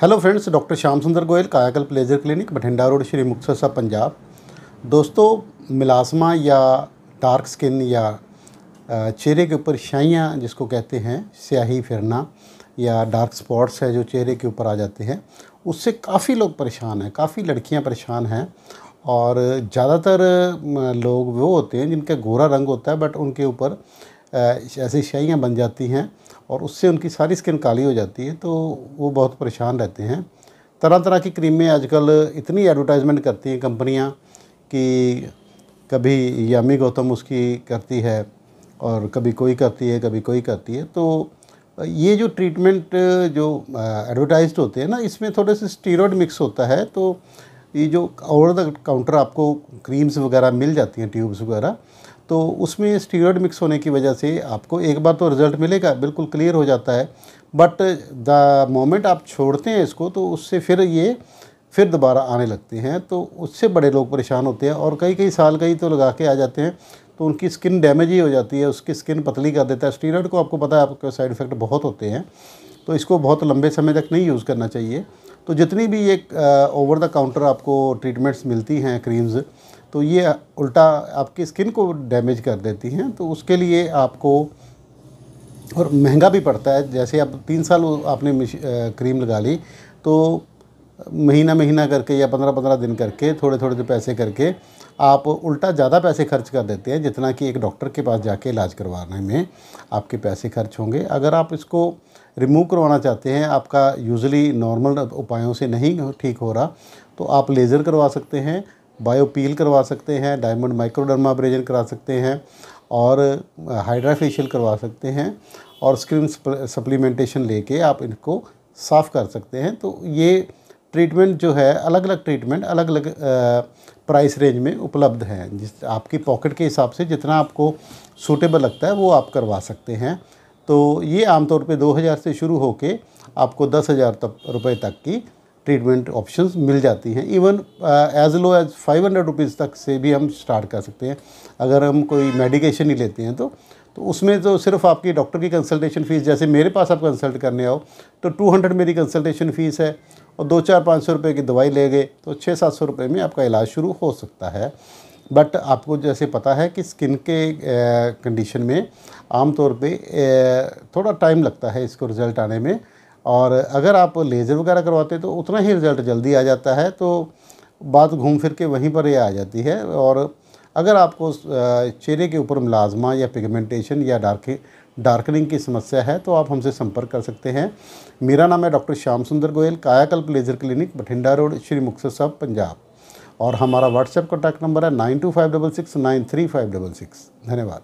hello friends doctor Shyam Sundar Goyal Kayakalp laser clinic Bathinda road Shri Muktsar Sahib Punjab दोस्तों मिलाजमा या dark skin या चेहरे के ऊपर शाइयाँ जिसको कहते हैं स्याही फिरना या डार्क स्पॉट्स है जो चेहरे के ऊपर आ जाते हैं उससे काफ़ी लोग परेशान हैं काफ़ी लड़कियां परेशान हैं और ज़्यादातर लोग वो होते हैं जिनका गोरा रंग होता है बट उनके ऊपर ऐसी शाइयाँ बन जाती हैं और उससे उनकी सारी स्किन काली हो जाती है तो वो बहुत परेशान रहते हैं तरह तरह की क्रीमें आजकल इतनी एडवर्टाइजमेंट करती हैं कंपनियाँ कि कभी यामी गौतम उसकी करती है और कभी कोई करती है कभी कोई करती है तो ये जो ट्रीटमेंट जो एडवर्टाइज होते हैं ना इसमें थोड़े से स्टीरोड मिक्स होता है तो ये जो ओवर द काउंटर आपको क्रीम्स वगैरह मिल जाती हैं ट्यूब्स वगैरह तो उसमें स्टीरोड मिक्स होने की वजह से आपको एक बार तो रिज़ल्ट मिलेगा बिल्कुल क्लियर हो जाता है बट द मोमेंट आप छोड़ते हैं इसको तो उससे फिर ये फिर दोबारा आने लगते हैं तो उससे बड़े लोग परेशान होते हैं और कई कई साल कई तो लगा के आ जाते हैं तो उनकी स्किन डैमेज ही हो जाती है उसकी स्किन पतली कर देता है स्टीरोड को आपको पता है आपके साइड इफ़ेक्ट बहुत होते हैं तो इसको बहुत लंबे समय तक नहीं यूज़ करना चाहिए तो जितनी भी ये ओवर द काउंटर आपको ट्रीटमेंट्स मिलती हैं क्रीम्स तो ये उल्टा आपकी स्किन को डैमेज कर देती हैं तो उसके लिए आपको और महंगा भी पड़ता है जैसे आप तीन साल आपने क्रीम लगा ली तो महीना महीना करके या पंद्रह पंद्रह दिन करके थोड़े थोड़े पैसे करके आप उल्टा ज़्यादा पैसे खर्च कर देते हैं जितना कि एक डॉक्टर के पास जाके इलाज करवाने में आपके पैसे खर्च होंगे अगर आप इसको रिमूव करवाना चाहते हैं आपका यूजली नॉर्मल उपायों से नहीं ठीक हो रहा तो आप लेज़र करवा सकते हैं बायोपील करवा सकते हैं डायमंड माइक्रोडर्मा ब्रेजन करा सकते हैं और हाइड्राफेशियल करवा सकते हैं और स्क्रीन सप्लीमेंटेशन लेके आप इनको साफ़ कर सकते हैं तो ये ट्रीटमेंट जो है अलग अलग ट्रीटमेंट अलग अलग प्राइस रेंज में उपलब्ध हैं जिस आपकी पॉकेट के हिसाब से जितना आपको सूटेबल लगता है वो आप करवा सकते हैं तो ये आमतौर पे 2000 से शुरू होके आपको दस हज़ार तक रुपये तक की ट्रीटमेंट ऑप्शंस मिल जाती हैं even as low as five hundred rupees तक से भी हम स्टार्ट कर सकते हैं अगर हम कोई मेडिकेशन ही लेते हैं तो तो उसमें तो सिर्फ आपकी डॉक्टर की कंसल्टेशन फ़ीस जैसे मेरे पास आप कंसल्ट करने आओ तो टू हंड्रेड मेरी कंसल्टेशन फ़ीस है और दो चार पाँच सौ रुपये की दवाई ले गए तो छः सात सौ रुपये में आपका इलाज शुरू हो सकता है बट आपको जैसे पता है कि स्किन के कंडीशन uh, में आमतौर पर uh, थोड़ा टाइम लगता है इसको रिज़ल्ट आने में और अगर आप लेज़र वगैरह करवाते तो उतना ही रिज़ल्ट जल्दी आ जाता है तो बात घूम फिर के वहीं पर ये आ जाती है और अगर आपको चेहरे के ऊपर मुलाजमा या पिगमेंटेशन या डार्क डार्कनिंग की समस्या है तो आप हमसे संपर्क कर सकते हैं मेरा नाम है doctor Shyam Sundar Goyal Kayakalp laser clinic Bathinda road Shri Muktsar Sahib Punjab और हमारा व्हाट्सएप कॉन्टैक्ट नंबर है nine two five double six nine three five double six धन्यवाद